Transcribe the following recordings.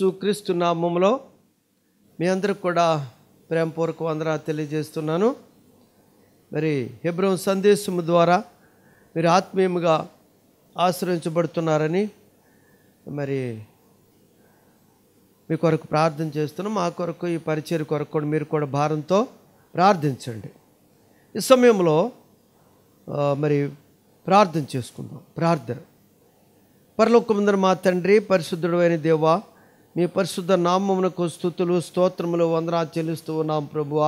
యేసు క్రీస్తు నామంలో మీ అందరికి కూడా ప్రేమపూర్వక వందన తెలియజేస్తున్నాను మరి హెబ్రోన్ సందేశం ద్వారా మీరు ఆత్మీయంగా ఆశ్రయించబడుతున్నారని మరి మీ కొరకు ప్రార్థన చేస్తున్నాం మా కొరకు ఈ పరిచయం కొరకు కూడా మీరు కూడా భారంతో ప్రార్థించండి ఈ సమయంలో మరి ప్రార్థన చేసుకుందాం ప్రార్థన పరలోకముందర మా తండ్రి పరిశుద్ధుడు అయిన దేవా మీ పరిశుద్ధ నామమునకు స్థుతులు స్తోత్రములు వందనా చెల్లిస్తూ ఉన్నాం ప్రభువ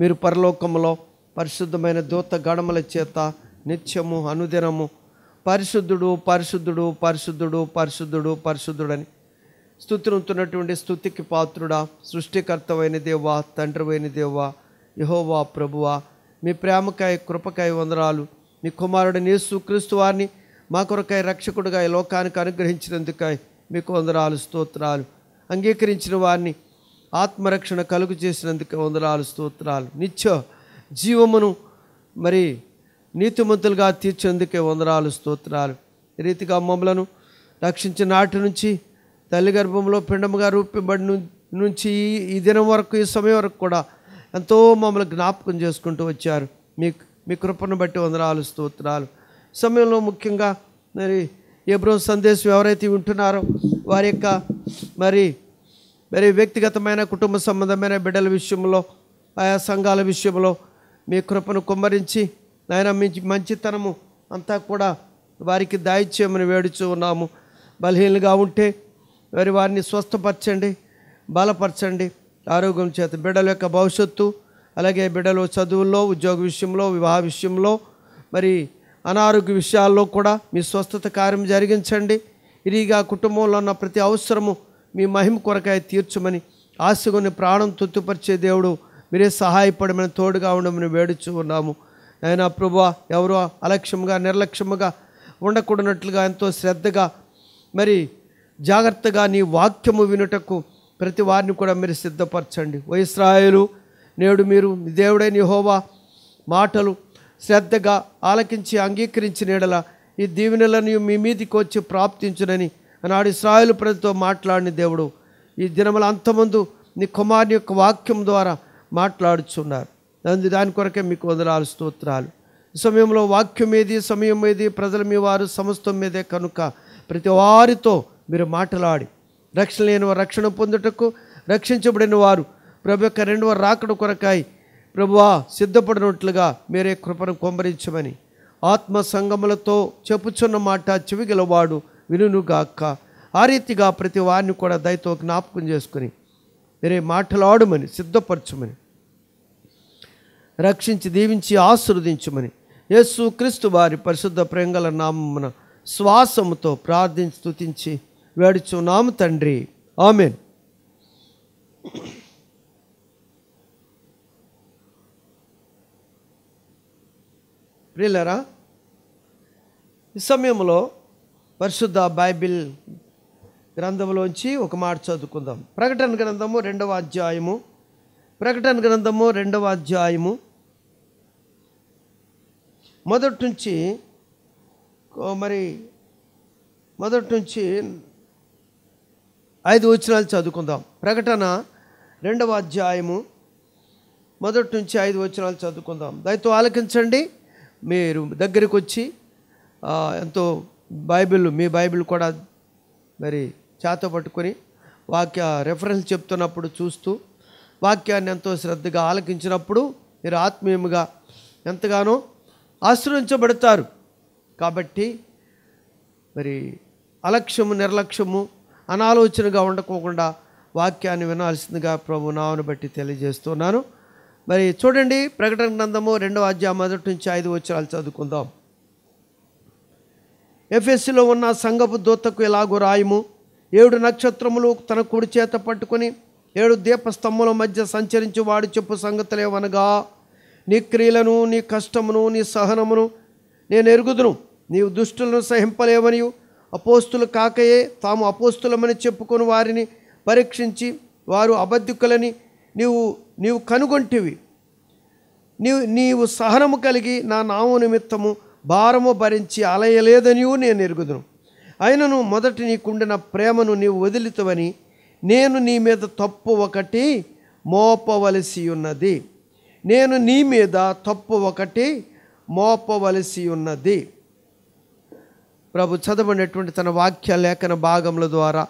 మీరు పరలోకములో పరిశుద్ధమైన దూత గణముల చేత నిత్యము అనుదినము పరిశుద్ధుడు పరిశుద్ధుడు పరిశుద్ధుడు పరిశుద్ధుడు పరిశుద్ధుడని స్థుతులుతున్నటువంటి స్థుతికి పాత్రుడా సృష్టికర్తవైన దేవా తండ్రివైన దేవా యహోవా ప్రభువ మీ ప్రేమకాయ కృపకాయ వందరాలు మీ నీసు క్రీస్తు వారిని మా కొరకాయ రక్షకుడిగా లోకానికి అనుగ్రహించినందుకై మీకు వందరాలు స్తోత్రాలు అంగీకరించిన వారిని ఆత్మరక్షణ కలుగు చేసినందుకు వందరాలు స్తోత్రాలు నిత్య జీవమును మరి నీతిమంతులుగా తీర్చేందుకే వందరాలు స్తోత్రాలు రీతిగా మమ్మలను రక్షించిన నాటి నుంచి తల్లి గర్భంలో పిండముగా రూపింబడి నుంచి ఈ దినం వరకు ఈ సమయం వరకు కూడా ఎంతో మమ్మల్ని జ్ఞాపకం చేసుకుంటూ వచ్చారు మీ మీ కృపను బట్టి వందరాలు స్తోత్రాలు సమయంలో ముఖ్యంగా మరి ఎబ్రో సందేశం ఎవరైతే ఉంటున్నారో వారి యొక్క మరి మరి వ్యక్తిగతమైన కుటుంబ సంబంధమైన బిడ్డల విషయంలో ఆయా సంఘాల విషయంలో మీ కృపను కుమ్మరించి నాయన మీ మంచితనము అంతా కూడా వారికి దాయిచ్చేయమని వేడుచు ఉన్నాము బలహీనంగా ఉంటే మరి వారిని స్వస్థపరచండి బలపరచండి ఆరోగ్యం చేత బిడ్డల యొక్క భవిష్యత్తు అలాగే బిడ్డలు చదువుల్లో ఉద్యోగ విషయంలో వివాహ విషయంలో మరి అనారోగ్య విషయాల్లో కూడా మీ స్వస్థత కార్యం జరిగించండి ఇదిగా కుటుంబంలో ఉన్న ప్రతి అవసరము మీ మహిమ కొరకాయ తీర్చమని ఆశకొని ప్రాణం తృప్తిపరిచే దేవుడు మీరే సహాయపడమని తోడుగా ఉండమని వేడుచు ఉన్నాము అయినా ప్రభు ఎవరో అలక్ష్యంగా నిర్లక్ష్యముగా ఉండకూడనట్లుగా ఎంతో శ్రద్ధగా మరి జాగ్రత్తగా నీ వాక్యము వినుటకు ప్రతి వారిని కూడా మీరు సిద్ధపరచండి వయస్రాయులు నేడు మీరు దేవుడైన హోవా మాటలు శ్రద్ధగా ఆలకించి అంగీకరించిన ఎడల ఈ దీవెనలను మీ మీదికి వచ్చి ప్రాప్తించునని నాడు ఇస్రాయలు ప్రజలతో మాట్లాడిన దేవుడు ఈ దినముల అంతమందు నీ కుమారుని యొక్క వాక్యం ద్వారా మాట్లాడుచున్నారు అందు దాని కొరకే మీకు వదలాలు స్తోత్రాలు ఈ సమయంలో వాక్యం ఏది సమయం మీది ప్రజల మీ వారు సమస్తం మీదే కనుక ప్రతి వారితో మీరు మాట్లాడి రక్షణ లేని రక్షణ పొందుటకు రక్షించబడిన వారు ప్రభు యొక్క రెండవ రాకడ కొరకాయి ప్రభువా సిద్ధపడినట్లుగా మీరే కృపను కొంబరించమని ఆత్మ సంగములతో చెప్పుచున్న మాట చెవిగలవాడు వినుగాక్క ఆ రీతిగా ప్రతి వారిని కూడా దయతో జ్ఞాపకం చేసుకుని మీరే మాటలాడమని సిద్ధపరచమని రక్షించి దీవించి ఆశీర్వదించమని యేసు క్రీస్తు వారి పరిశుద్ధ ప్రేంగల నామమున శ్వాసముతో ప్రార్థించి వేడుచు వేడుచున్నాము తండ్రి ఆమెన్ ప్రియులరా ఈ సమయంలో పరిశుద్ధ బైబిల్ గ్రంథంలోంచి ఒక మాట చదువుకుందాం ప్రకటన గ్రంథము రెండవ అధ్యాయము ప్రకటన గ్రంథము రెండవ అధ్యాయము మొదటి నుంచి మరి మొదటి నుంచి ఐదు వచనాలు చదువుకుందాం ప్రకటన రెండవ అధ్యాయము మొదటి నుంచి ఐదు వచనాలు చదువుకుందాం దయతో ఆలకించండి మీరు దగ్గరికి వచ్చి ఎంతో బైబిల్ మీ బైబిల్ కూడా మరి చేత పట్టుకొని వాక్య రెఫరెన్స్ చెప్తున్నప్పుడు చూస్తూ వాక్యాన్ని ఎంతో శ్రద్ధగా ఆలకించినప్పుడు మీరు ఆత్మీయముగా ఎంతగానో ఆశ్రయించబడతారు కాబట్టి మరి అలక్ష్యము నిర్లక్ష్యము అనాలోచనగా ఉండకోకుండా వాక్యాన్ని వినాల్సిందిగా ప్రభు నావను బట్టి తెలియజేస్తున్నాను మరి చూడండి ప్రకటన గ్రంథము రెండవ అధ్యాయం మొదటి నుంచి ఐదు వచ్చరాలు చదువుకుందాం ఎఫ్ఎస్సిలో ఉన్న సంగపు దూతకు ఎలాగో రాయము ఏడు నక్షత్రములు తన కుడి చేత పట్టుకొని ఏడు దీపస్తంభముల మధ్య సంచరించి వాడు చెప్పు సంగతులేవనగా నీ క్రియలను నీ కష్టమును నీ సహనమును నేను ఎరుగుదును నీవు దుష్టులను సహింపలేవని అపోస్తులు కాకయే తాము అపోస్తులమని చెప్పుకొని వారిని పరీక్షించి వారు అబద్ధికులని నీవు నీవు కనుగొంటివి నీవు నీవు సహనము కలిగి నా నామ నిమిత్తము భారము భరించి అలయలేదని నేను ఎరుగుదును అయినను మొదటి నీకుండిన ప్రేమను నీవు వదిలితవని నేను నీ మీద తప్పు ఒకటి మోపవలసి ఉన్నది నేను నీ మీద తప్పు ఒకటి మోపవలసి ఉన్నది ప్రభు చదవనటువంటి తన వాక్య లేఖన భాగముల ద్వారా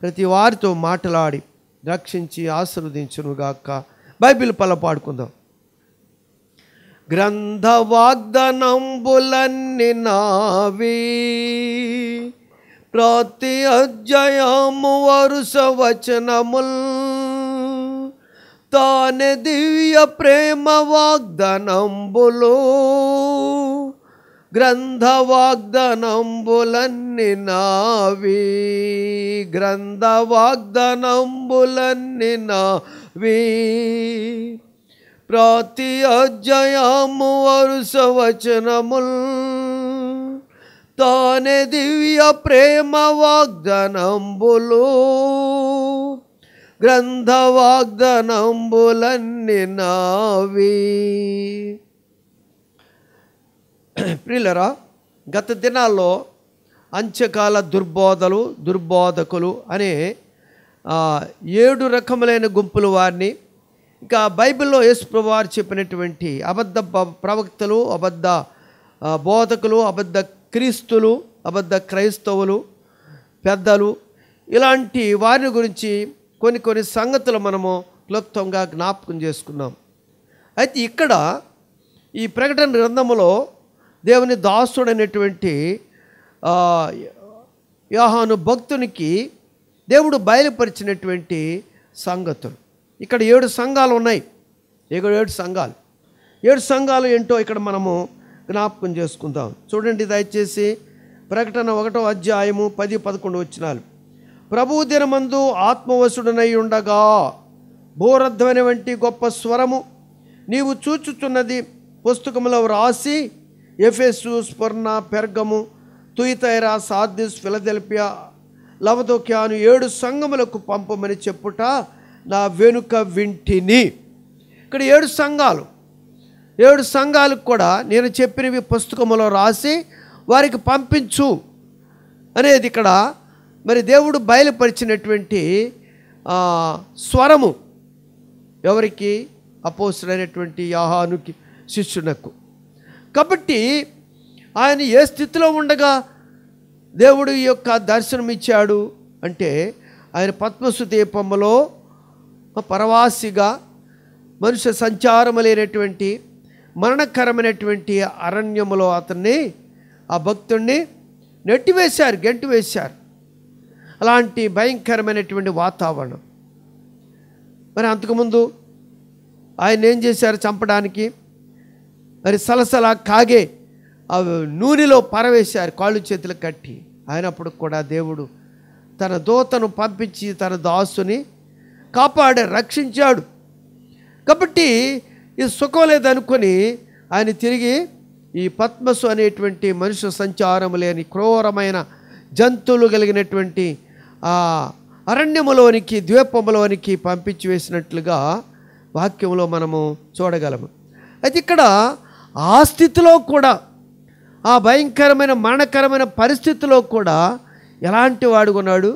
ప్రతి వారితో మాట్లాడి రక్షించి ఆశీర్వదించునుగాక బైబిల్ పల పాడుకుందాం గ్రంథవాగ్దనంబులన్నీ నావి ప్రతి అధ్యయము వరుస వచనముల్ తానే దివ్య ప్రేమ వాగ్దనంబులు గ్రంథవాగ్దనంబులన్ని నావి గ్రంథవాగ్దనంబులన్ని నావి ప్రతి అజయాము వరుస వచనముల్ తానే దివ్య ప్రేమ వాగ్దనంబులు గ్రంథ వాగ్దనంబులన్ని నావీ ప్రియులరా గత దినాల్లో అంచకాల దుర్బోధలు దుర్బోధకులు అనే ఏడు రకములైన గుంపులు వారిని ఇంకా బైబిల్లో యేసుప్రభువారు చెప్పినటువంటి అబద్ధ ప్రవక్తలు అబద్ధ బోధకులు అబద్ధ క్రీస్తులు అబద్ధ క్రైస్తవులు పెద్దలు ఇలాంటి వారిని గురించి కొన్ని కొన్ని సంగతులు మనము క్లుప్తంగా జ్ఞాపకం చేసుకున్నాం అయితే ఇక్కడ ఈ ప్రకటన గ్రంథంలో దేవుని దాసుడైనటువంటి యోహాను భక్తునికి దేవుడు బయలుపరిచినటువంటి సంగతులు ఇక్కడ ఏడు సంఘాలు ఉన్నాయి ఇక్కడ ఏడు సంఘాలు ఏడు సంఘాలు ఏంటో ఇక్కడ మనము జ్ఞాపకం చేసుకుందాం చూడండి దయచేసి ప్రకటన ఒకటో అధ్యాయము పది పదకొండు వచ్చినాలు ప్రభు దినమందు ఆత్మవసుడనై ఉండగా భూరధ్వని వంటి గొప్ప స్వరము నీవు చూచుచున్నది పుస్తకంలో వ్రాసి ఎఫెస్సు స్వర్ణ పెర్గము తుయితైరా సార్దిస్ ఫిలదెల్పియా లవదోక్యాను ఏడు సంఘములకు పంపమని చెప్పుట నా వెనుక వింటిని ఇక్కడ ఏడు సంఘాలు ఏడు సంఘాలకు కూడా నేను చెప్పినవి పుస్తకములో రాసి వారికి పంపించు అనేది ఇక్కడ మరి దేవుడు బయలుపరిచినటువంటి స్వరము ఎవరికి అపోసడైనటువంటి యాహానుకి శిష్యునకు కాబట్టి ఆయన ఏ స్థితిలో ఉండగా దేవుడు యొక్క దర్శనం ఇచ్చాడు అంటే ఆయన పద్మసు దీపంలో పరవాసిగా మనుష్య సంచారము లేనటువంటి మరణకరమైనటువంటి అరణ్యములో అతన్ని ఆ భక్తుణ్ణి నెట్టివేశారు గెంటు వేశారు అలాంటి భయంకరమైనటువంటి వాతావరణం మరి అంతకుముందు ఆయన ఏం చేశారు చంపడానికి మరి సలసల కాగే ఆ నూనెలో పరవేశారు కాళ్ళు చేతులు కట్టి అయినప్పుడు కూడా దేవుడు తన దోతను పంపించి తన దాసుని కాపాడే రక్షించాడు కాబట్టి ఇది సుఖలేదనుకొని ఆయన తిరిగి ఈ పద్మసు అనేటువంటి మనుషు సంచారం లేని క్రూరమైన జంతువులు కలిగినటువంటి అరణ్యములోనికి ద్వీపములోనికి పంపించి వేసినట్లుగా వాక్యంలో మనము చూడగలము అయితే ఇక్కడ ఆ స్థితిలో కూడా ఆ భయంకరమైన మరణకరమైన పరిస్థితిలో కూడా ఎలాంటి వాడు ఉన్నాడు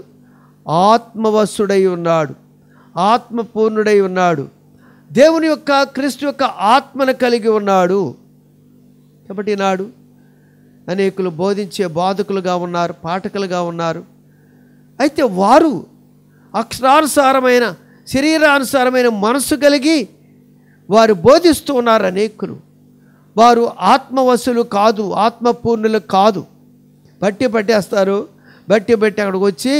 ఆత్మవసుడై ఉన్నాడు ఆత్మపూర్ణుడై ఉన్నాడు దేవుని యొక్క క్రీస్తు యొక్క ఆత్మను కలిగి ఉన్నాడు కాబట్టి నాడు అనేకులు బోధించే బాధకులుగా ఉన్నారు పాఠకులుగా ఉన్నారు అయితే వారు అక్షరానుసారమైన శరీరానుసారమైన మనసు కలిగి వారు బోధిస్తూ ఉన్నారు అనేకులు వారు ఆత్మవశులు కాదు ఆత్మపూర్ణులు కాదు బట్టి పట్టేస్తారు బట్టి బట్టి అక్కడికి వచ్చి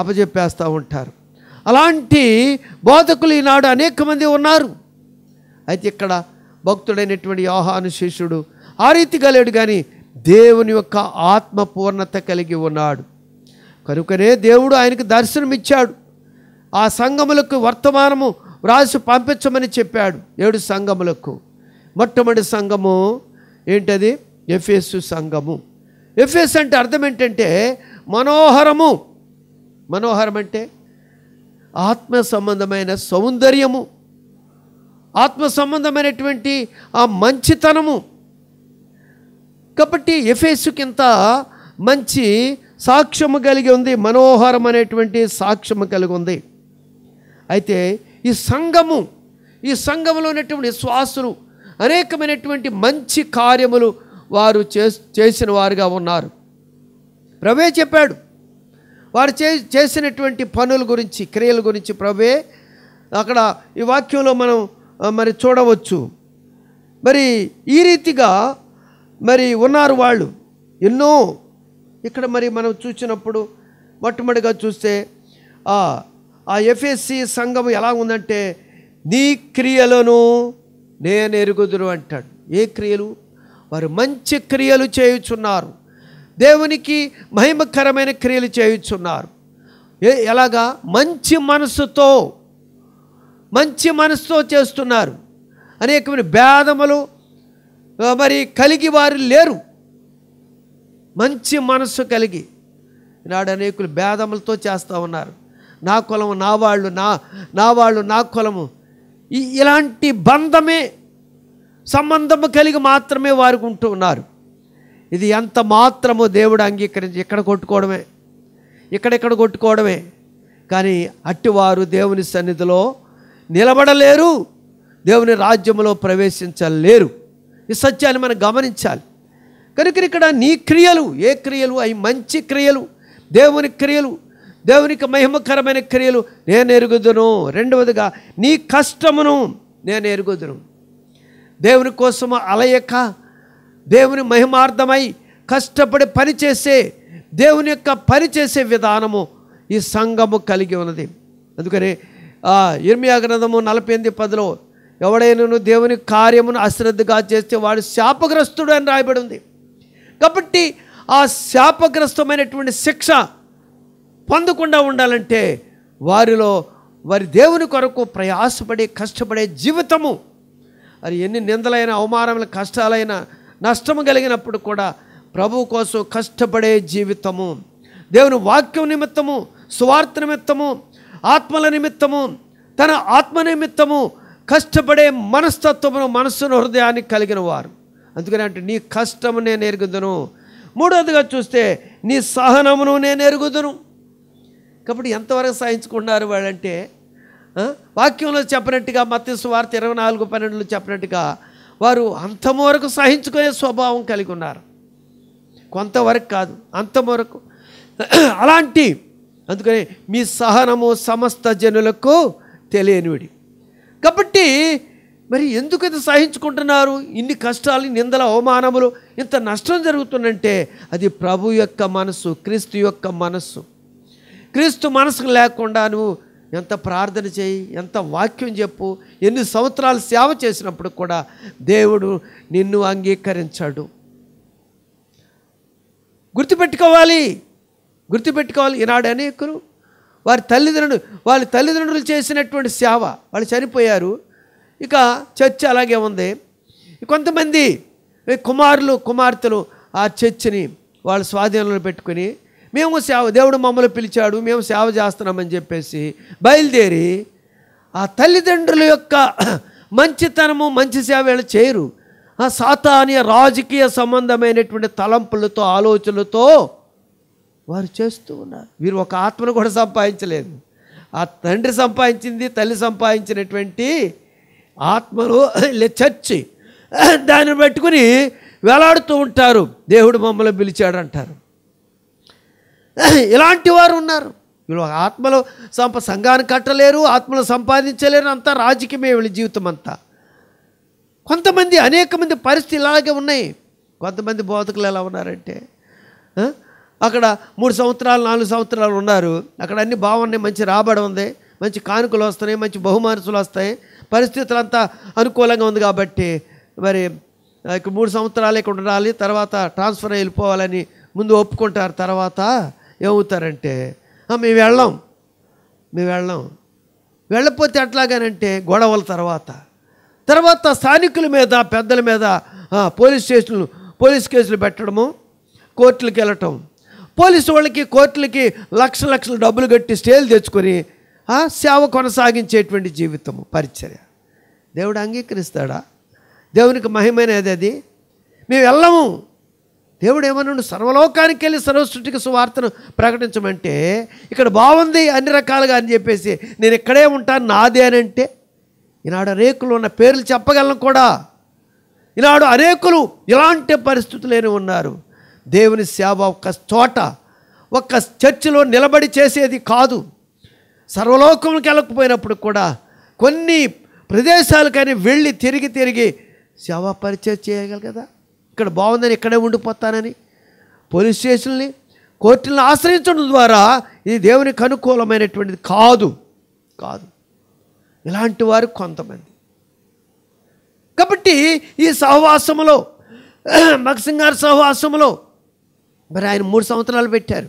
అపజెప్పేస్తూ ఉంటారు అలాంటి బోధకులు ఈనాడు అనేక మంది ఉన్నారు అయితే ఇక్కడ భక్తుడైనటువంటి యోహాను శిష్యుడు ఆ రీతిగా లేడు కానీ దేవుని యొక్క ఆత్మపూర్ణత కలిగి ఉన్నాడు కనుకనే దేవుడు ఆయనకు దర్శనమిచ్చాడు ఆ సంగములకు వర్తమానము వ్రాసి పంపించమని చెప్పాడు ఏడు సంగములకు మొట్టమొదటి సంఘము ఏంటది ఎఫ్ఎస్ సంఘము ఎఫ్ఎస్ అంటే అర్థం ఏంటంటే మనోహరము మనోహరం అంటే ఆత్మ సంబంధమైన సౌందర్యము ఆత్మ సంబంధమైనటువంటి ఆ మంచితనము కాబట్టి ఎఫేసుకింత మంచి సాక్ష్యము కలిగి ఉంది మనోహరం అనేటువంటి సాక్ష్యము కలిగి ఉంది అయితే ఈ సంఘము ఈ సంఘంలో ఉన్నటువంటి విశ్వాసులు అనేకమైనటువంటి మంచి కార్యములు వారు చేసిన వారుగా ఉన్నారు ప్రభే చెప్పాడు వారు చే చేసినటువంటి పనుల గురించి క్రియల గురించి ప్రభే అక్కడ ఈ వాక్యంలో మనం మరి చూడవచ్చు మరి ఈ రీతిగా మరి ఉన్నారు వాళ్ళు ఎన్నో ఇక్కడ మరి మనం చూసినప్పుడు మొట్టమొదటిగా చూస్తే ఆ ఎఫ్ఎస్సి సంఘం ఎలా ఉందంటే నీ క్రియలను నేను ఎరుగుదురు అంటాడు ఏ క్రియలు వారు మంచి క్రియలు చేయుచున్నారు దేవునికి మహిమకరమైన క్రియలు చేయుచున్నారు ఎలాగా మంచి మనసుతో మంచి మనసుతో చేస్తున్నారు అనేకమైన భేదములు మరి కలిగి వారు లేరు మంచి మనస్సు కలిగి నాడు అనేకులు భేదములతో చేస్తూ ఉన్నారు నా కులము నా వాళ్ళు నా నా వాళ్ళు నా కులము ఇలాంటి బంధమే సంబంధము కలిగి మాత్రమే వారికి ఉంటూ ఉన్నారు ఇది ఎంత మాత్రమో దేవుడు అంగీకరించి ఇక్కడ కొట్టుకోవడమే ఇక్కడెక్కడ కొట్టుకోవడమే కానీ అట్టివారు దేవుని సన్నిధిలో నిలబడలేరు దేవుని రాజ్యంలో ప్రవేశించలేరు ఈ సత్యాన్ని మనం గమనించాలి కనుక ఇక్కడ నీ క్రియలు ఏ క్రియలు అవి మంచి క్రియలు దేవుని క్రియలు దేవునికి మహిమకరమైన క్రియలు నేను ఎరుగుదును రెండవదిగా నీ కష్టమును నేను ఎరుగుదును దేవుని కోసము అలయక దేవుని మహిమార్థమై కష్టపడి పనిచేసే దేవుని యొక్క పనిచేసే విధానము ఈ సంఘము కలిగి ఉన్నది అందుకని ఇర్మియా గ్రంథము నలభై ఎనిమిది పదిలో ఎవడైనా దేవుని కార్యమును అశ్రద్ధగా చేస్తే వాడు శాపగ్రస్తుడు అని రాయబడి ఉంది కాబట్టి ఆ శాపగ్రస్తమైనటువంటి శిక్ష పొందకుండా ఉండాలంటే వారిలో వారి దేవుని కొరకు ప్రయాసపడి కష్టపడే జీవితము అది ఎన్ని నిందలైన అవమానములు కష్టాలైన నష్టము కలిగినప్పుడు కూడా ప్రభు కోసం కష్టపడే జీవితము దేవుని వాక్యం నిమిత్తము సువార్త నిమిత్తము ఆత్మల నిమిత్తము తన ఆత్మ నిమిత్తము కష్టపడే మనస్తత్వమును మనస్సును హృదయాన్ని కలిగిన వారు అందుకని అంటే నీ కష్టము నేను ఎరుగుదును మూడవదిగా చూస్తే నీ సహనమును నేను ఎరుగుదును కాబట్టి ఎంతవరకు సాధించుకున్నారు వాళ్ళంటే వాక్యంలో చెప్పినట్టుగా మత్స్సు వార్త ఇరవై నాలుగు పన్నెండులో చెప్పినట్టుగా వారు అంతవరకు సహించుకునే స్వభావం కలిగి ఉన్నారు కొంతవరకు కాదు అంతవరకు అలాంటి అందుకని మీ సహనము సమస్త జనులకు తెలియనివిడి కాబట్టి మరి ఎందుకు ఇది సహించుకుంటున్నారు ఇన్ని కష్టాలు నిందల అవమానములు ఇంత నష్టం జరుగుతుందంటే అది ప్రభు యొక్క మనస్సు క్రీస్తు యొక్క మనస్సు క్రీస్తు మనసుకు లేకుండా నువ్వు ఎంత ప్రార్థన చేయి ఎంత వాక్యం చెప్పు ఎన్ని సంవత్సరాలు సేవ చేసినప్పుడు కూడా దేవుడు నిన్ను అంగీకరించాడు గుర్తుపెట్టుకోవాలి గుర్తుపెట్టుకోవాలి ఈనాడు అనేకులు వారి తల్లిదండ్రులు వాళ్ళ తల్లిదండ్రులు చేసినటువంటి సేవ వాళ్ళు చనిపోయారు ఇక చర్చ్ అలాగే ఉంది కొంతమంది కుమారులు కుమార్తెలు ఆ చర్చిని వాళ్ళ స్వాధీనంలో పెట్టుకుని మేము సేవ దేవుడు మమ్మల్ని పిలిచాడు మేము సేవ చేస్తున్నామని చెప్పేసి బయలుదేరి ఆ తల్లిదండ్రుల యొక్క మంచితనము మంచి సేవ వీళ్ళు చేయరు ఆ సాతానియ రాజకీయ సంబంధమైనటువంటి తలంపులతో ఆలోచనలతో వారు చేస్తూ ఉన్నారు వీరు ఒక ఆత్మను కూడా సంపాదించలేదు ఆ తండ్రి సంపాదించింది తల్లి సంపాదించినటువంటి ఆత్మను చచ్చి దాన్ని పెట్టుకుని వేలాడుతూ ఉంటారు దేవుడు మమ్మల్ని పిలిచాడు అంటారు ఇలాంటి వారు ఉన్నారు వీళ్ళు ఆత్మలు సంప సంఘాన్ని కట్టలేరు ఆత్మలు సంపాదించలేరు అంతా రాజకీయమే వీళ్ళ జీవితం అంతా కొంతమంది అనేక మంది పరిస్థితులు ఇలాగే ఉన్నాయి కొంతమంది బోధకులు ఎలా ఉన్నారంటే అక్కడ మూడు సంవత్సరాలు నాలుగు సంవత్సరాలు ఉన్నారు అక్కడ అన్ని బాగున్నాయి మంచి రాబడి ఉంది మంచి కానుకలు వస్తున్నాయి మంచి బహుమానుసులు వస్తాయి పరిస్థితులు అంతా అనుకూలంగా ఉంది కాబట్టి మరి ఇక మూడు సంవత్సరాలు ఇక్కడ ఉండాలి తర్వాత ట్రాన్స్ఫర్ వెళ్ళిపోవాలని ముందు ఒప్పుకుంటారు తర్వాత ఏమవుతారంటే మేము వెళ్ళాం మేము వెళ్ళాం వెళ్ళపోతే ఎట్లాగానంటే గొడవల తర్వాత తర్వాత స్థానికుల మీద పెద్దల మీద పోలీస్ స్టేషన్లు పోలీస్ కేసులు పెట్టడము కోర్టులకు వెళ్ళటం పోలీసు వాళ్ళకి కోర్టులకి లక్ష లక్షలు డబ్బులు కట్టి స్టేలు తెచ్చుకొని సేవ కొనసాగించేటువంటి జీవితము పరిచర్య దేవుడు అంగీకరిస్తాడా దేవునికి మహిమైనది అది మేము వెళ్ళము దేవుడు ఏమన్నాడు సర్వలోకానికి వెళ్ళి సర్వసృష్టికి సువార్తను ప్రకటించమంటే ఇక్కడ బాగుంది అన్ని రకాలుగా అని చెప్పేసి నేను ఇక్కడే ఉంటాను నాదే అని అంటే ఈనాడు అనేకులు ఉన్న పేర్లు చెప్పగలను కూడా ఈనాడు అనేకులు ఇలాంటి పరిస్థితులు ఉన్నారు దేవుని సేవ ఒక చోట ఒక్క చర్చిలో నిలబడి చేసేది కాదు సర్వలోకంకి వెళ్ళకపోయినప్పుడు కూడా కొన్ని కానీ వెళ్ళి తిరిగి తిరిగి సేవా పరిచయం చేయగలి కదా ఇక్కడ బాగుందని ఇక్కడే ఉండిపోతానని పోలీస్ స్టేషన్ని కోర్టులను ఆశ్రయించడం ద్వారా ఇది దేవునికి అనుకూలమైనటువంటిది కాదు కాదు ఇలాంటి వారు కొంతమంది కాబట్టి ఈ సహవాసములో మక్సింగ్ గారి సహవాసములో మరి ఆయన మూడు సంవత్సరాలు పెట్టారు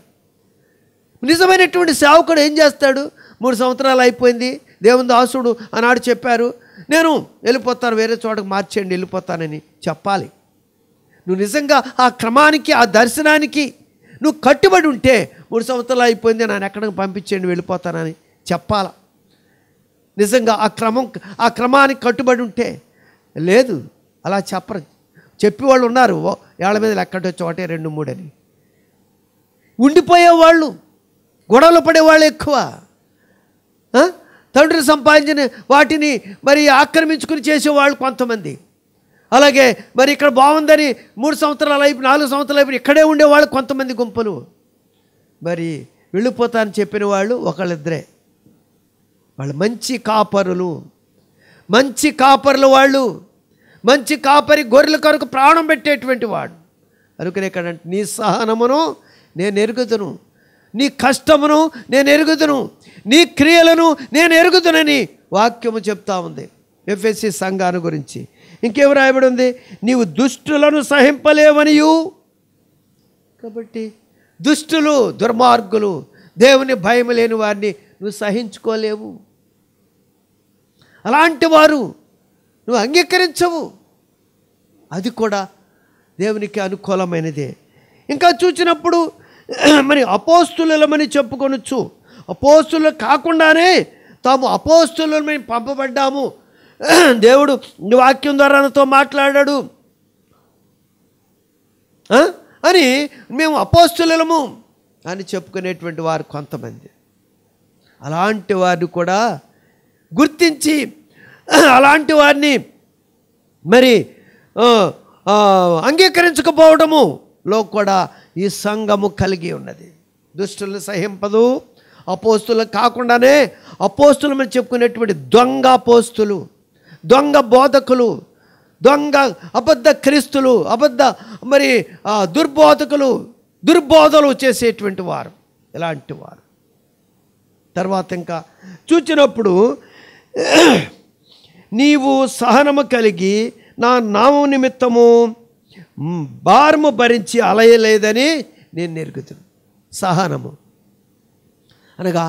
నిజమైనటువంటి సేవకుడు ఏం చేస్తాడు మూడు సంవత్సరాలు అయిపోయింది దేవుని దాసుడు అన్నాడు చెప్పారు నేను వెళ్ళిపోతాను వేరే చోటకు మార్చేయండి వెళ్ళిపోతానని చెప్పాలి నువ్వు నిజంగా ఆ క్రమానికి ఆ దర్శనానికి నువ్వు కట్టుబడి ఉంటే మూడు సంవత్సరాలు అయిపోయింది నన్ను ఎక్కడికి పంపించండి వెళ్ళిపోతానని చెప్పాల నిజంగా ఆ క్రమం ఆ క్రమానికి కట్టుబడి ఉంటే లేదు అలా చెప్పరు చెప్పేవాళ్ళు ఉన్నారు ఏళ్ళ మీద ఎక్కడో చోటే రెండు మూడని ఉండిపోయేవాళ్ళు గొడవలు పడేవాళ్ళు ఎక్కువ తండ్రి సంపాదించిన వాటిని మరి ఆక్రమించుకుని చేసేవాళ్ళు కొంతమంది అలాగే మరి ఇక్కడ బాగుందని మూడు సంవత్సరాల వైపు నాలుగు సంవత్సరాల వైపు ఇక్కడే ఉండేవాళ్ళు కొంతమంది గుంపులు మరి అని చెప్పిన వాళ్ళు ఒకళ్ళిద్దరే వాళ్ళు మంచి కాపరులు మంచి కాపరులు వాళ్ళు మంచి కాపరి గొర్రెల కొరకు ప్రాణం పెట్టేటువంటి వాడు అనుకునే కదంటే నీ సహనమును నేను ఎరుగుతును నీ కష్టమును నేను ఎరుగుతును నీ క్రియలను నేను ఎరుగుతునని వాక్యము చెప్తా ఉంది ఎఫ్ఎస్సి సంఘాన్ని గురించి ఇంకేం రాయబడి ఉంది నీవు దుష్టులను సహింపలేవనియు కాబట్టి దుష్టులు దుర్మార్గులు దేవుని భయం లేని వారిని నువ్వు సహించుకోలేవు అలాంటి వారు నువ్వు అంగీకరించవు అది కూడా దేవునికి అనుకూలమైనదే ఇంకా చూసినప్పుడు మరి అపోస్తులమని చెప్పుకొనొచ్చు అపోస్తులు కాకుండానే తాము అపోస్తులమని పంపబడ్డాము దేవుడు వాక్యం ద్వారా నాతో మాట్లాడాడు అని మేము అపోస్తులము అని చెప్పుకునేటువంటి వారు కొంతమంది అలాంటి వారిని కూడా గుర్తించి అలాంటి వారిని మరి అంగీకరించకపోవడములో కూడా ఈ సంఘము కలిగి ఉన్నది దుష్టులను సహింపదు అపోస్తులు కాకుండానే అపోస్తులు అని చెప్పుకునేటువంటి దొంగ అపోస్తులు దొంగ బోధకులు దొంగ అబద్ధ క్రీస్తులు అబద్ధ మరి దుర్బోధకులు దుర్బోధలు చేసేటువంటి వారు ఇలాంటి వారు తర్వాత ఇంకా చూచినప్పుడు నీవు సహనము కలిగి నా నామం నిమిత్తము భారము భరించి అలయలేదని నేను నెరుగుతును సహనము అనగా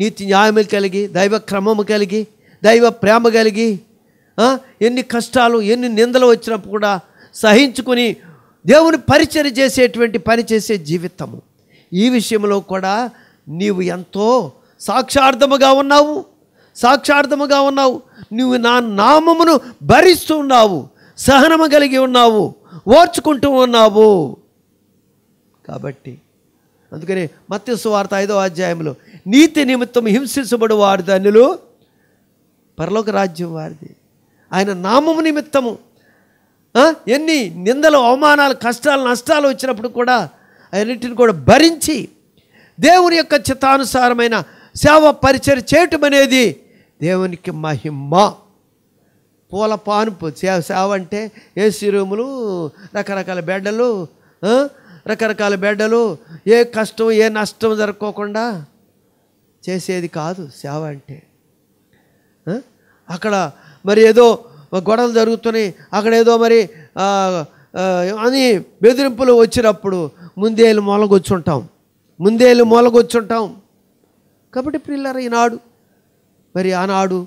నీతి న్యాయము కలిగి దైవ క్రమము కలిగి దైవ ప్రేమ కలిగి ఎన్ని కష్టాలు ఎన్ని నిందలు వచ్చినప్పుడు కూడా సహించుకుని దేవుని పరిచయం చేసేటువంటి పనిచేసే జీవితము ఈ విషయంలో కూడా నీవు ఎంతో సాక్షార్థముగా ఉన్నావు సాక్షార్థముగా ఉన్నావు నువ్వు నా నామమును భరిస్తూ ఉన్నావు సహనము కలిగి ఉన్నావు ఓర్చుకుంటూ ఉన్నావు కాబట్టి అందుకని మత్స్యవార్త ఐదో అధ్యాయంలో నీతి నిమిత్తం హింసించబడి వారి ధనులు పరలోక రాజ్యం వారిది ఆయన నామము నిమిత్తము ఎన్ని నిందలు అవమానాలు కష్టాలు నష్టాలు వచ్చినప్పుడు కూడా అన్నిటిని కూడా భరించి దేవుని యొక్క చిత్తానుసారమైన సేవ పరిచయం చేయటం అనేది దేవునికి మహిమ పూల పానుపు సేవ అంటే ఏసీ రూములు రకరకాల బెడ్డలు రకరకాల బెడ్డలు ఏ కష్టం ఏ నష్టం జరుపుకోకుండా చేసేది కాదు సేవ అంటే అక్కడ మరి ఏదో గొడవలు జరుగుతున్నాయి అక్కడ ఏదో మరి అని బెదిరింపులు వచ్చినప్పుడు ముందేళ్ళు మూలగొచ్చుంటాం ముందేళ్ళు మూలగొచ్చుంటాం కాబట్టి ప్రిల్లర ఈనాడు మరి ఆనాడు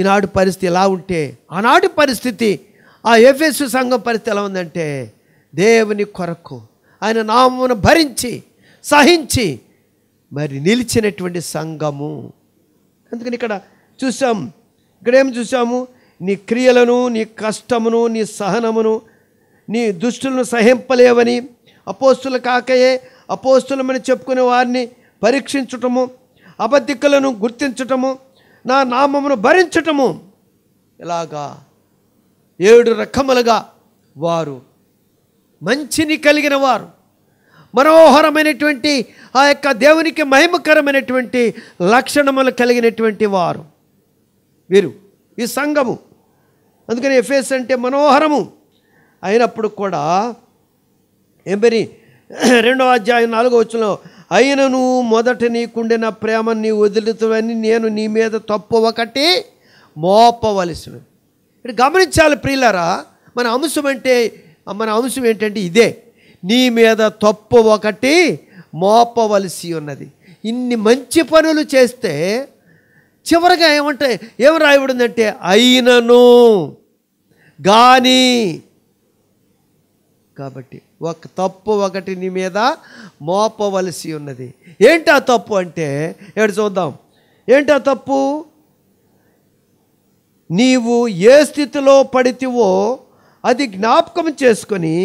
ఈనాడు పరిస్థితి ఎలా ఉంటే ఆనాటి పరిస్థితి ఆ ఎఫ్ఎస్ సంఘం పరిస్థితి ఎలా ఉందంటే దేవుని కొరకు ఆయన నామమును భరించి సహించి మరి నిలిచినటువంటి సంఘము అందుకని ఇక్కడ చూసాం ఇక్కడేం చూసాము నీ క్రియలను నీ కష్టమును నీ సహనమును నీ దుష్టులను సహింపలేవని అపోస్తులు కాకయే అపోస్తులమని చెప్పుకునే వారిని పరీక్షించటము అబద్ధికలను గుర్తించటము నా నామమును భరించటము ఇలాగా ఏడు రకములుగా వారు మంచిని కలిగిన వారు మనోహరమైనటువంటి ఆ యొక్క దేవునికి మహిమకరమైనటువంటి లక్షణములు కలిగినటువంటి వారు వీరు ఈ సంఘము అందుకని ఎఫ్ఎస్ అంటే మనోహరము అయినప్పుడు కూడా ఏమని రెండవ అధ్యాయం నాలుగో వచ్చిన అయినను మొదట నీకుండిన ప్రేమ నీ వదులుతువని నేను నీ మీద తప్పు ఒకటి మోపవలసిన గమనించాలి ప్రియులరా మన అంశం అంటే మన అంశం ఏంటంటే ఇదే నీ మీద తప్పు ఒకటి మోపవలసి ఉన్నది ఇన్ని మంచి పనులు చేస్తే చివరిగా ఏమంటే ఏమి రాయబడిందంటే అయినను కానీ కాబట్టి ఒక తప్పు ఒకటి నీ మీద మోపవలసి ఉన్నది ఏంటి ఆ తప్పు అంటే ఏడు చూద్దాం ఏంటి ఆ తప్పు నీవు ఏ స్థితిలో పడితివో అది జ్ఞాపకం చేసుకొని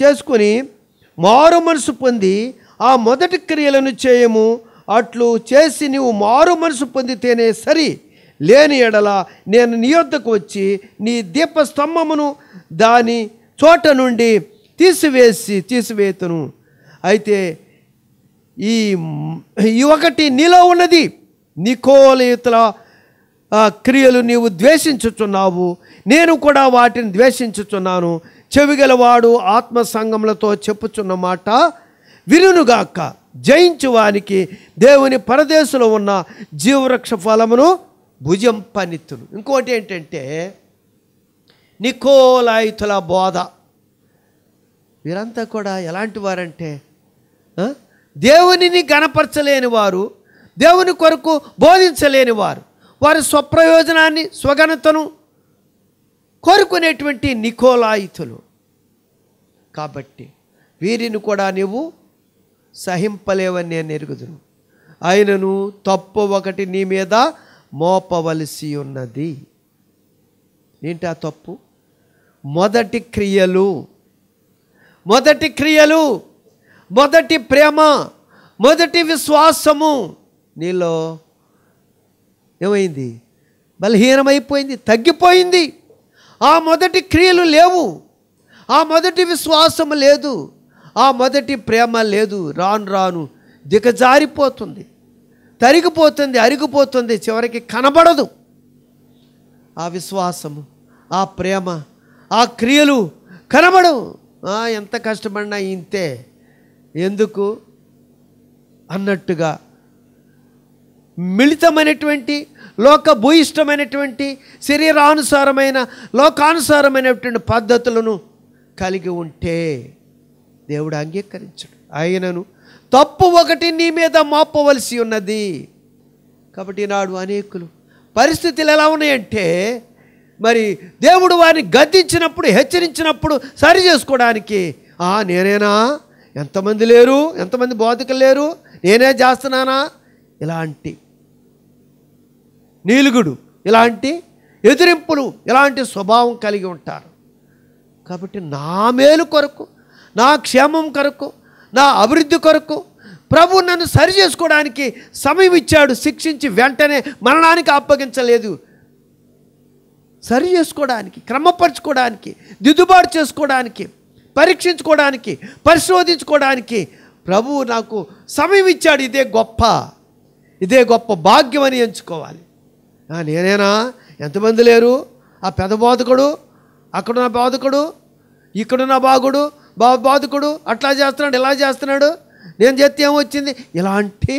చేసుకొని మారు మనసు పొంది ఆ మొదటి క్రియలను చేయము అట్లు చేసి నీవు మారు మనసు పొందితేనే సరి లేని ఎడల నేను నీ వద్దకు వచ్చి నీ దీపస్తంభమును దాని చోట నుండి తీసివేసి తీసివేతను అయితే ఈ ఈ ఒకటి నీలో ఉన్నది నికోలయుతల క్రియలు నీవు ద్వేషించుచున్నావు నేను కూడా వాటిని ద్వేషించుచున్నాను చెవిగలవాడు ఆత్మ సంఘములతో చెప్పుచున్న మాట వినుగాక జయించువానికి దేవుని పరదేశంలో ఉన్న జీవవృక్ష ఫలమును భుజం పనిత్తును ఇంకోటి ఏంటంటే నికోలాయితుల బోధ వీరంతా కూడా ఎలాంటి వారంటే దేవునిని గణపరచలేని వారు దేవుని కొరకు బోధించలేని వారు వారి స్వప్రయోజనాన్ని స్వగణతను కోరుకునేటువంటి నికోలాయితులు కాబట్టి వీరిని కూడా నీవు సహింపలేవని నేను ఎరుగుదును ఆయనను తప్పు ఒకటి నీ మీద మోపవలసి ఉన్నది ఏంటి ఆ తప్పు మొదటి క్రియలు మొదటి క్రియలు మొదటి ప్రేమ మొదటి విశ్వాసము నీలో ఏమైంది బలహీనమైపోయింది తగ్గిపోయింది ఆ మొదటి క్రియలు లేవు ఆ మొదటి విశ్వాసము లేదు ఆ మొదటి ప్రేమ లేదు రాను రాను దిగజారిపోతుంది తరిగిపోతుంది అరిగిపోతుంది చివరికి కనబడదు ఆ విశ్వాసము ఆ ప్రేమ ఆ క్రియలు కనబడవు ఎంత కష్టపడినా ఇంతే ఎందుకు అన్నట్టుగా మిళితమైనటువంటి లోక భూయిష్టమైనటువంటి శరీరానుసారమైన లోకానుసారమైనటువంటి పద్ధతులను కలిగి ఉంటే దేవుడు అంగీకరించడు ఆయనను తప్పు ఒకటి నీ మీద మోపవలసి ఉన్నది కాబట్టి నాడు అనేకులు పరిస్థితులు ఎలా ఉన్నాయంటే మరి దేవుడు వారిని గద్దించినప్పుడు హెచ్చరించినప్పుడు సరి చేసుకోవడానికి ఆ నేనేనా ఎంతమంది లేరు ఎంతమంది బోధకులు లేరు నేనే చేస్తున్నానా ఇలాంటి నీలుగుడు ఇలాంటి ఎదిరింపులు ఇలాంటి స్వభావం కలిగి ఉంటారు కాబట్టి నా మేలు కొరకు నా క్షేమం కొరకు నా అభివృద్ధి కొరకు ప్రభు నన్ను సరి చేసుకోవడానికి సమయం ఇచ్చాడు శిక్షించి వెంటనే మరణానికి అప్పగించలేదు సరి చేసుకోవడానికి క్రమపరచుకోవడానికి దిద్దుబాటు చేసుకోవడానికి పరీక్షించుకోవడానికి పరిశోధించుకోవడానికి ప్రభువు నాకు సమయం ఇచ్చాడు ఇదే గొప్ప ఇదే గొప్ప భాగ్యం అని ఎంచుకోవాలి నేనేనా ఎంతమంది లేరు ఆ పెద్ద బోధకుడు అక్కడున్న బోధకుడు ఇక్కడున్న బాగుడు బా బాధకుడు అట్లా చేస్తున్నాడు ఇలా చేస్తున్నాడు నేను చేస్తే ఏమొచ్చింది ఇలాంటి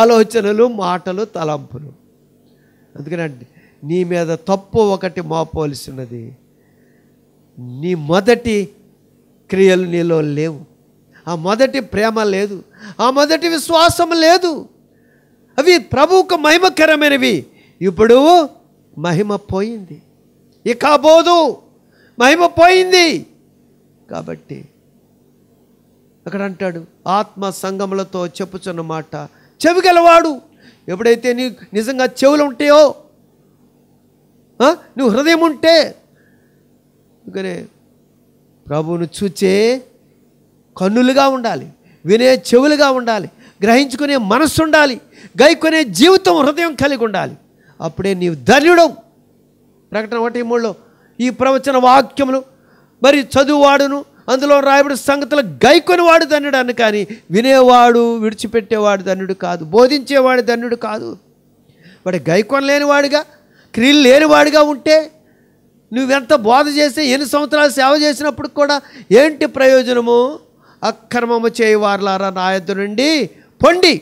ఆలోచనలు మాటలు తలంపులు అందుకనే నీ మీద తప్పు ఒకటి మోపోవలసినది నీ మొదటి క్రియలు నీలో లేవు ఆ మొదటి ప్రేమ లేదు ఆ మొదటి విశ్వాసం లేదు అవి ప్రభువుకు మహిమకరమైనవి ఇప్పుడు మహిమ పోయింది ఇక బోధు మహిమ పోయింది కాబట్టి అక్కడ అంటాడు ఆత్మ సంగములతో చెప్పుచున్న మాట చెవి గలవాడు ఎప్పుడైతే నీ నిజంగా చెవులు ఉంటాయో నువ్వు హృదయం ఉంటే అందుకనే ప్రభువును చూచే కన్నులుగా ఉండాలి వినే చెవులుగా ఉండాలి గ్రహించుకునే మనస్సు ఉండాలి గైకొనే జీవితం హృదయం కలిగి ఉండాలి అప్పుడే నీవు ధన్యుడు ప్రకటన ఒకటి మూడులో ఈ ప్రవచన వాక్యములు మరి చదువువాడును అందులో రాయబడిన సంగతులు గైకొని వాడు ధన్యుడు అని కానీ వినేవాడు విడిచిపెట్టేవాడు ధన్యుడు కాదు బోధించేవాడు ధన్యుడు కాదు వాడు గైకొని లేనివాడుగా క్రియలు లేనివాడుగా ఉంటే నువ్వెంత బోధ చేసి ఎన్ని సంవత్సరాలు సేవ చేసినప్పుడు కూడా ఏంటి ప్రయోజనము అక్రమము చేయవారులారా నా నుండి పొండి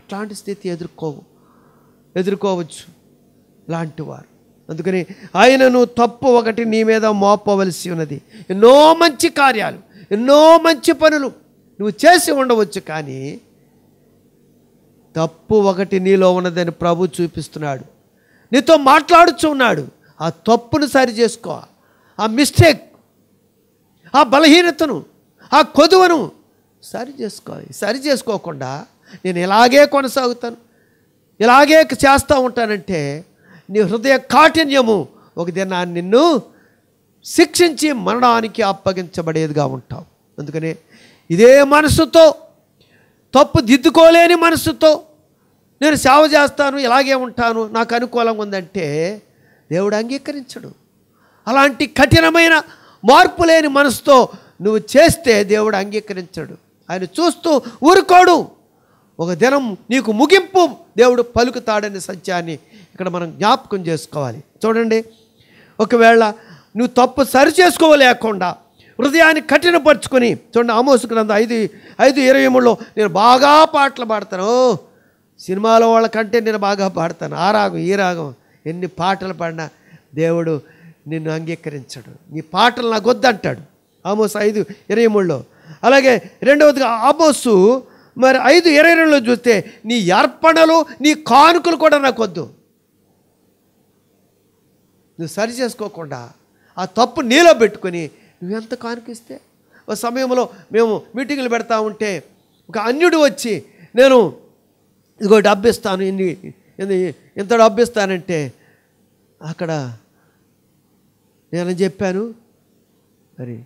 అట్లాంటి స్థితి ఎదుర్కోవు ఎదుర్కోవచ్చు లాంటి వారు అందుకని ఆయనను తప్పు ఒకటి నీ మీద మోపవలసి ఉన్నది ఎన్నో మంచి కార్యాలు ఎన్నో మంచి పనులు నువ్వు చేసి ఉండవచ్చు కానీ తప్పు ఒకటి నీలో ఉన్నదని ప్రభు చూపిస్తున్నాడు నీతో మాట్లాడుచున్నాడు ఆ తప్పును సరి చేసుకో ఆ మిస్టేక్ ఆ బలహీనతను ఆ కొదువను సరి చేసుకోవాలి సరి చేసుకోకుండా నేను ఇలాగే కొనసాగుతాను ఇలాగే చేస్తూ ఉంటానంటే నీ హృదయ కాఠిన్యము ఒక దినాన్ని నిన్ను శిక్షించి మరణానికి అప్పగించబడేదిగా ఉంటావు అందుకనే ఇదే మనసుతో తప్పు దిద్దుకోలేని మనసుతో నేను సేవ చేస్తాను ఇలాగే ఉంటాను నాకు అనుకూలంగా ఉందంటే దేవుడు అంగీకరించడు అలాంటి కఠినమైన మార్పు లేని మనసుతో నువ్వు చేస్తే దేవుడు అంగీకరించడు ఆయన చూస్తూ ఊరుకోడు ఒక దినం నీకు ముగింపు దేవుడు పలుకుతాడనే సత్యాన్ని ఇక్కడ మనం జ్ఞాపకం చేసుకోవాలి చూడండి ఒకవేళ నువ్వు తప్పు సరి చేసుకోవలేకుండా హృదయాన్ని కఠినపరుచుకొని చూడండి ఆమోసు నందు ఐదు ఐదు ఇరవై మూడులో నేను బాగా పాటలు పాడతాను సినిమాలో వాళ్ళకంటే నేను బాగా పాడతాను ఆ రాగం ఈ రాగం ఎన్ని పాటలు పాడినా దేవుడు నిన్ను అంగీకరించడు నీ పాటలు నాకు వద్దంటాడు ఆమోస్ ఐదు ఇరవై మూడులో అలాగే రెండవదిగా ఆమోసు మరి ఐదు ఇరవై రెండులో చూస్తే నీ అర్పణలు నీ కానుకలు కూడా నాకు వద్దు నువ్వు సరి చేసుకోకుండా ఆ తప్పు నీలో పెట్టుకొని నువ్వెంత కానుకిస్తే ఒక సమయంలో మేము మీటింగ్లు పెడతా ఉంటే ఒక అన్యుడు వచ్చి నేను ఇదిగో డబ్బు ఇస్తాను ఇన్ని ఇంత డబ్బు ఇస్తానంటే అక్కడ నేను చెప్పాను మరి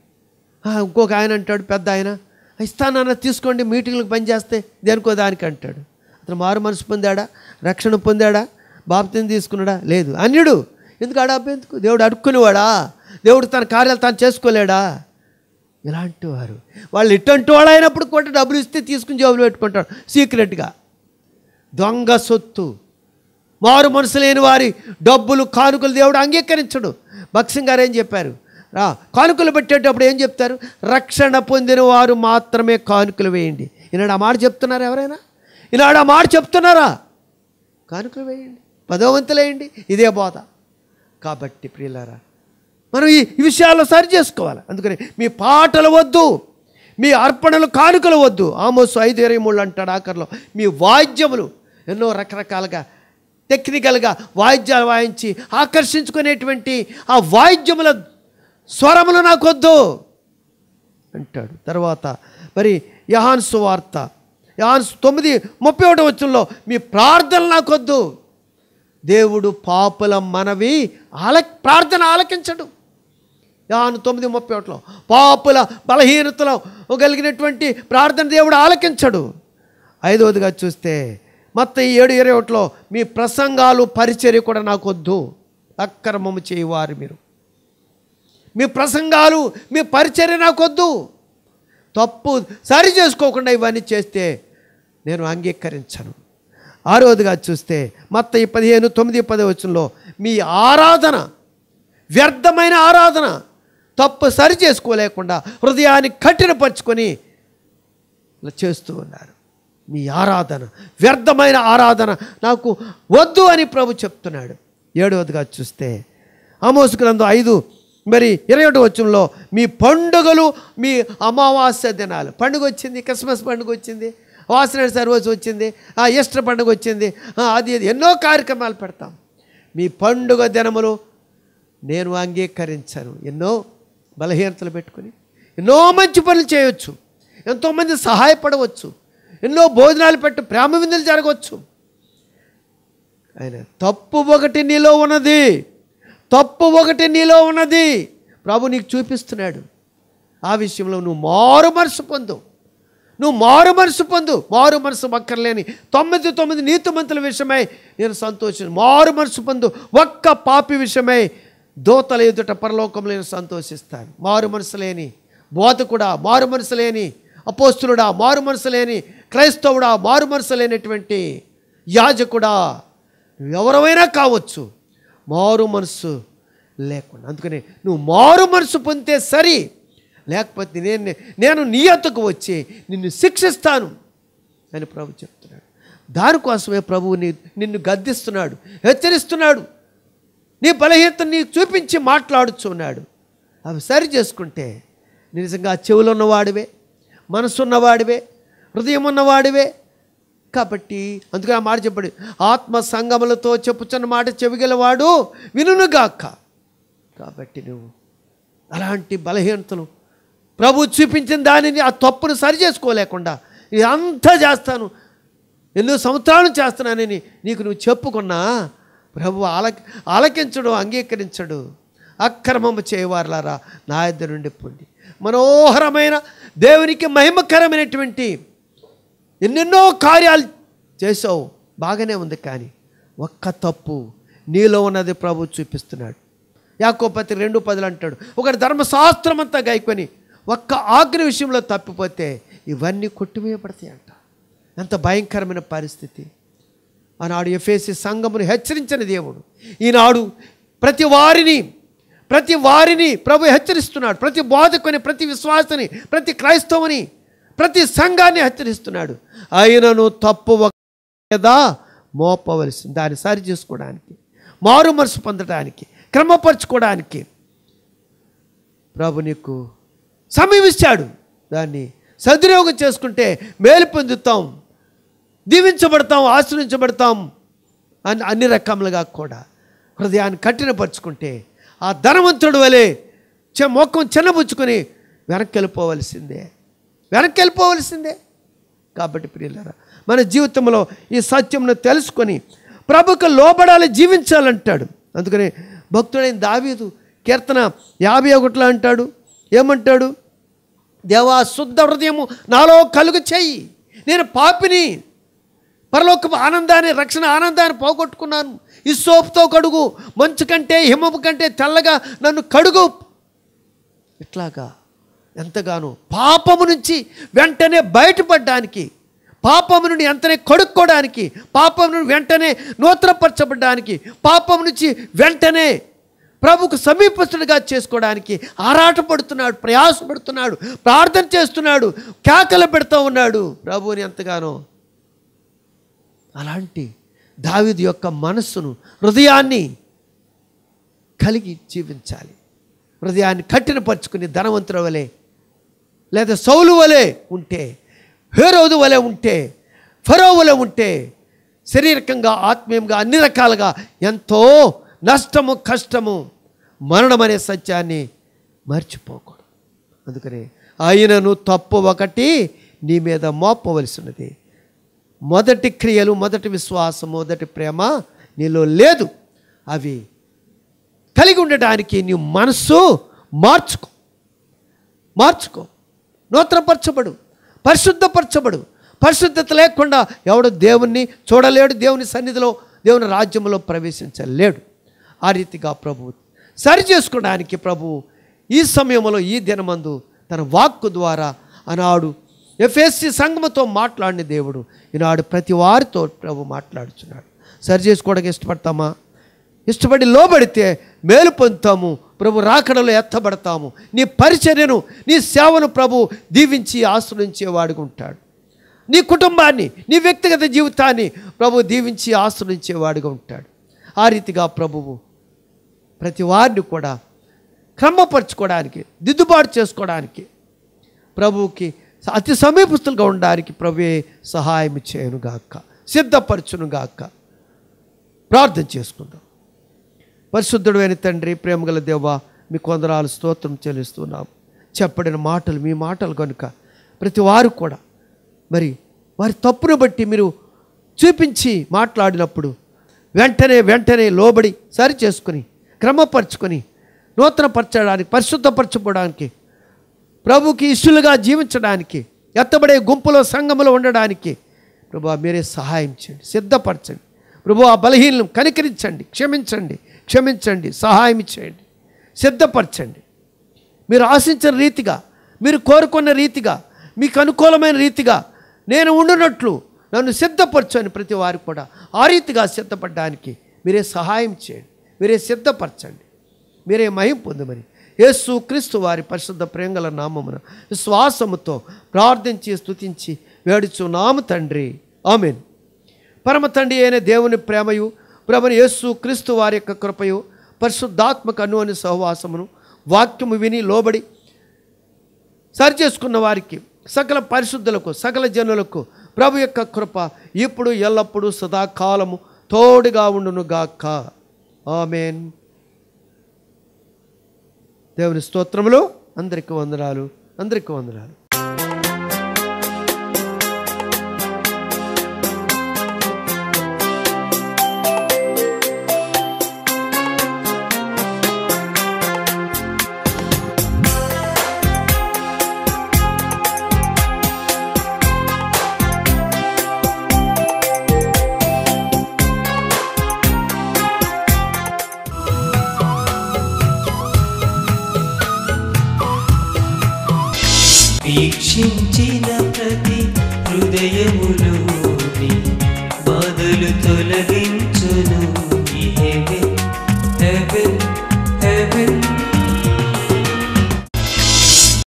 ఇంకొక ఆయన అంటాడు పెద్ద ఆయన ఇస్తానన్న తీసుకోండి మీటింగ్లకు పనిచేస్తే దేనికో దానికి అంటాడు అతను మారు మనసు పొందాడా రక్షణ పొందాడా బాప్తిని తీసుకున్నాడా లేదు అన్యుడు ఎందుకు ఎందుకు దేవుడు అడుక్కునేవాడా దేవుడు తన కార్యాలు తాను చేసుకోలేడా ఇలాంటి వారు వాళ్ళు ఇటువంటి వాళ్ళు అయినప్పుడు కూడా డబ్బులు ఇస్తే తీసుకుని జాబులు పెట్టుకుంటాడు సీక్రెట్గా దొంగ సొత్తు మారు మనసు లేని వారి డబ్బులు కానుకలు దేవుడు అంగీకరించడు భక్సింగ్ గారు ఏం చెప్పారు కానుకలు పెట్టేటప్పుడు ఏం చెప్తారు రక్షణ పొందిన వారు మాత్రమే కానుకలు వేయండి ఈనాడు ఆ మాట చెప్తున్నారు ఎవరైనా ఈనాడు ఆ మాట చెప్తున్నారా కానుకలు వేయండి పదోవంతులేయండి ఇదే బోధ కాబట్టి ప్రియులారా మనం ఈ విషయాల్లో సరి చేసుకోవాలి అందుకని మీ పాటలు వద్దు మీ అర్పణలు కానుకలు వద్దు ఆమోసు ఐదు ఇరవై మూడు అంటాడు ఆఖరిలో మీ వాయిద్యములు ఎన్నో రకరకాలుగా టెక్నికల్గా వాయిద్యాలు వాయించి ఆకర్షించుకునేటువంటి ఆ వాయిద్యముల స్వరములు నాకొద్దు అంటాడు తర్వాత మరి యహాన్ సువార్త యహాన్ తొమ్మిది ముప్పై ఒకటి వచ్చంలో మీ ప్రార్థనలు నాకొద్దు దేవుడు పాపుల మనవి ఆల ప్రార్థన ఆలకించడు యాన్ తొమ్మిది ముప్పై ఒకటిలో పాపుల బలహీనతలో కలిగినటువంటి ప్రార్థన దేవుడు ఆలకించడు ఐదవదిగా చూస్తే మొత్తం ఈ ఏడు ఇరవై ఒకటిలో మీ ప్రసంగాలు పరిచర్య కూడా నాకొద్దు అక్రమము చేయవారు మీరు మీ ప్రసంగాలు మీ పరిచర్య నాకొద్దు తప్పు సరి చేసుకోకుండా ఇవన్నీ చేస్తే నేను అంగీకరించను ఆరోదిగా చూస్తే ఈ పదిహేను తొమ్మిది పది వచ్చినలో మీ ఆరాధన వ్యర్థమైన ఆరాధన తప్పు సరి చేసుకోలేకుండా హృదయాన్ని కఠినపరుచుకొని చేస్తూ ఉన్నారు మీ ఆరాధన వ్యర్థమైన ఆరాధన నాకు వద్దు అని ప్రభు చెప్తున్నాడు ఏడవదిగా చూస్తే అమోసు గ్రంథం ఐదు మరి ఇరవై ఒకటి వచ్చంలో మీ పండుగలు మీ అమావాస్య దినాలు పండుగ వచ్చింది క్రిస్మస్ పండుగ వచ్చింది వాసన సర్వస్ వచ్చింది ఈస్టర్ పండుగ వచ్చింది అది ఎన్నో కార్యక్రమాలు పెడతాం మీ పండుగ దినములు నేను అంగీకరించాను ఎన్నో బలహీనతలు పెట్టుకుని ఎన్నో మంచి పనులు చేయవచ్చు ఎంతోమంది సహాయపడవచ్చు ఎన్నో భోజనాలు పెట్టి ప్రేమ విందులు జరగవచ్చు ఆయన తప్పు ఒకటి నీలో ఉన్నది తప్పు ఒకటి నీలో ఉన్నది ప్రభు నీకు చూపిస్తున్నాడు ఆ విషయంలో నువ్వు మారు మనసు పొందు నువ్వు మారు మనసు పొందు మారు మనసు అక్కర్లేని తొమ్మిది తొమ్మిది నీతిమంతుల విషయమై నేను సంతోషిస్తాను మారు మనసు పొందు ఒక్క పాపి విషయమై దోతల ఎదుట పరలోకంలో నేను సంతోషిస్తాను మారు మనసు లేని బోధకుడా మారు మనసు లేని అపోస్తులుడా మారు మనసు లేని క్రైస్తవుడా మారు మనసు లేనటువంటి యాజకుడా ఎవరైనా కావచ్చు మారు మనసు లేకుండా అందుకని నువ్వు మారు మనసు పొందితే సరి లేకపోతే నేను నేను నియతకు వచ్చి నిన్ను శిక్షిస్తాను అని ప్రభు చెప్తున్నాడు దానికోసమే ప్రభువు నీ నిన్ను గద్దిస్తున్నాడు హెచ్చరిస్తున్నాడు నీ బలహీనతని చూపించి మాట్లాడుచున్నాడు అవి సరి చేసుకుంటే నిజంగా చెవులు ఉన్నవాడివే మనసు ఉన్నవాడివే హృదయం ఉన్నవాడివే కాబట్టి అందుకే ఆ మాట చెప్పాడు ఆత్మ సంగములతో చెప్పుచున్న మాట చెవిగలవాడు వినుగాక కాబట్టి నువ్వు అలాంటి బలహీనతలు ప్రభు చూపించిన దానిని ఆ తప్పును సరి చేసుకోలేకుండా ఇదంతా చేస్తాను ఎన్నో సంవత్సరాలు చేస్తున్నానని నీకు నువ్వు చెప్పుకున్నా ప్రభు ఆల ఆలకించడు అంగీకరించడు అక్రమము చేయవారులారా నా ఇద్దరు నుండి పొంది మనోహరమైన దేవునికి మహిమకరమైనటువంటి ఎన్నెన్నో కార్యాలు చేసావు బాగానే ఉంది కానీ ఒక్క తప్పు నీలో ఉన్నది ప్రభు చూపిస్తున్నాడు యాకోపతి రెండు పదులు అంటాడు ఒకటి ధర్మశాస్త్రం అంతా గాయకొని ఒక్క ఆగ్ర విషయంలో తప్పిపోతే ఇవన్నీ కొట్టివేయబడతాయి అంట ఎంత భయంకరమైన పరిస్థితి ఆనాడు ఎఫేసి సంఘమును హెచ్చరించిన దేవుడు ఈనాడు ప్రతి వారిని ప్రతి వారిని ప్రభు హెచ్చరిస్తున్నాడు ప్రతి బోధకుని ప్రతి విశ్వాసని ప్రతి క్రైస్తవుని ప్రతి సంఘాన్ని హెచ్చరిస్తున్నాడు ఆయనను తప్పు కదా మోపవలసింది దాన్ని సరి చేసుకోవడానికి మారు మనసు పొందడానికి క్రమపరచుకోవడానికి ప్రభు నీకు సమయమిచ్చాడు దాన్ని సద్వినియోగం చేసుకుంటే మేలు పొందుతాం దీవించబడతాం ఆశ్రయించబడతాం అని అన్ని రకములుగా కూడా హృదయాన్ని కఠినపరుచుకుంటే ఆ ధనవంతుడు వలె చె మొక్కం చిన్నబుచ్చుకొని వెనక్కి వెళ్ళిపోవలసిందే వెనక్కి వెళ్ళిపోవలసిందే కాబట్టి ప్రియులరా మన జీవితంలో ఈ సత్యంను తెలుసుకొని ప్రభుకు లోబడాలి జీవించాలంటాడు అందుకని భక్తుడైన దావీదు కీర్తన యాభై ఒకటిలో అంటాడు ఏమంటాడు దేవా శుద్ధ హృదయము నాలో కలుగు చెయ్యి నేను పాపిని పరలోకపు ఆనందాన్ని రక్షణ ఆనందాన్ని పోగొట్టుకున్నాను ఈ సోపుతో కడుగు మంచు కంటే హిమపు కంటే తెల్లగా నన్ను కడుగు ఇట్లాగా ఎంతగానో పాపము నుంచి వెంటనే బయటపడడానికి పాపము నుండి వెంటనే కడుక్కోవడానికి పాపం నుండి వెంటనే నూతనపరచబడడానికి పాపం నుంచి వెంటనే ప్రభుకు సమీపస్తుడిగా చేసుకోవడానికి ఆరాటపడుతున్నాడు ప్రయాసపడుతున్నాడు ప్రార్థన చేస్తున్నాడు కేకలు పెడుతూ ఉన్నాడు ప్రభువుని ఎంతగానో అలాంటి దావిది యొక్క మనస్సును హృదయాన్ని కలిగి జీవించాలి హృదయాన్ని కట్టినపరుచుకుని ధనవంతుల వలె లేదా సౌలు వలె ఉంటే హేరోదు వలె ఉంటే ఫరో వలె ఉంటే శారీరకంగా ఆత్మీయంగా అన్ని రకాలుగా ఎంతో నష్టము కష్టము మరణం అనే సత్యాన్ని మర్చిపోకూడదు అందుకని ఆయనను తప్పు ఒకటి నీ మీద మోపవలసినది మొదటి క్రియలు మొదటి విశ్వాసం మొదటి ప్రేమ నీలో లేదు అవి కలిగి ఉండటానికి నీ మనస్సు మార్చుకో మార్చుకో నూతనపరచబడు పరిశుద్ధపరచబడు పరిశుద్ధత లేకుండా ఎవడు దేవుణ్ణి చూడలేడు దేవుని సన్నిధిలో దేవుని రాజ్యంలో ప్రవేశించలేడు ఆ రీతిగా ప్రభు సరి చేసుకోవడానికి ప్రభువు ఈ సమయంలో ఈ దినమందు తన వాక్కు ద్వారా ఆనాడు ఎఫ్ఎస్సి సంఘముతో మాట్లాడిన దేవుడు ఈనాడు ప్రతి వారితో ప్రభు మాట్లాడుచున్నాడు సరి చేసుకోవడానికి ఇష్టపడతామా ఇష్టపడి లోబడితే మేలు పొందుతాము ప్రభు రాకడలో ఎత్తబడతాము నీ పరిచర్యను నీ సేవను ప్రభు దీవించి ఆశ్రయించేవాడుగా ఉంటాడు నీ కుటుంబాన్ని నీ వ్యక్తిగత జీవితాన్ని ప్రభు దీవించి ఆశ్రయించేవాడుగా ఉంటాడు ఆ రీతిగా ప్రభువు ప్రతి వారిని కూడా క్రమపరచుకోవడానికి దిద్దుబాటు చేసుకోవడానికి ప్రభువుకి అతి సమీపస్తులుగా ఉండడానికి ప్రభువే సహాయం చేయనుగాక సిద్ధపరచునుగాక ప్రార్థన చేసుకుందాం పరిశుద్ధుడు అయిన తండ్రి ప్రేమగల దేవ మీ కొందరాలు స్తోత్రం చెల్లిస్తున్నాం చెప్పడిన మాటలు మీ మాటలు కనుక ప్రతి వారు కూడా మరి వారి తప్పును బట్టి మీరు చూపించి మాట్లాడినప్పుడు వెంటనే వెంటనే లోబడి సరి చేసుకుని క్రమపరుచుకొని నూతనపరచడానికి పరిశుద్ధపరచుకోవడానికి ప్రభుకి ఇష్యులుగా జీవించడానికి ఎత్తబడే గుంపులో సంఘములో ఉండడానికి ప్రభు మీరే సహాయం చేయండి సిద్ధపరచండి ప్రభు ఆ బలహీనలను కనికరించండి క్షమించండి క్షమించండి సహాయం చేయండి సిద్ధపరచండి మీరు ఆశించిన రీతిగా మీరు కోరుకున్న రీతిగా మీకు అనుకూలమైన రీతిగా నేను ఉండునట్లు నన్ను సిద్ధపరచని ప్రతి వారికి కూడా ఆ రీతిగా సిద్ధపడడానికి మీరే సహాయం చేయండి మీరే సిద్ధపరచండి మీరే మహిం పొందమని యేసు క్రీస్తు వారి పరిశుద్ధ ప్రేంగల నామమున విశ్వాసముతో ప్రార్థించి స్థుతించి వేడుచు నామ తండ్రి ఆమెన్ పరమ తండ్రి అయిన దేవుని ప్రేమయు ప్రభు యేసు క్రీస్తు వారి యొక్క కృపయు పరిశుద్ధాత్మక అను అని సహవాసమును వాక్యము విని లోబడి సరి చేసుకున్న వారికి సకల పరిశుద్ధులకు సకల జనులకు ప్రభు యొక్క కృప ఇప్పుడు ఎల్లప్పుడూ సదాకాలము తోడుగా ఉండునుగాక ఆమెన్ దేవుని స్తోత్రములు అందరికీ వందనాలు అందరికీ వందనాలు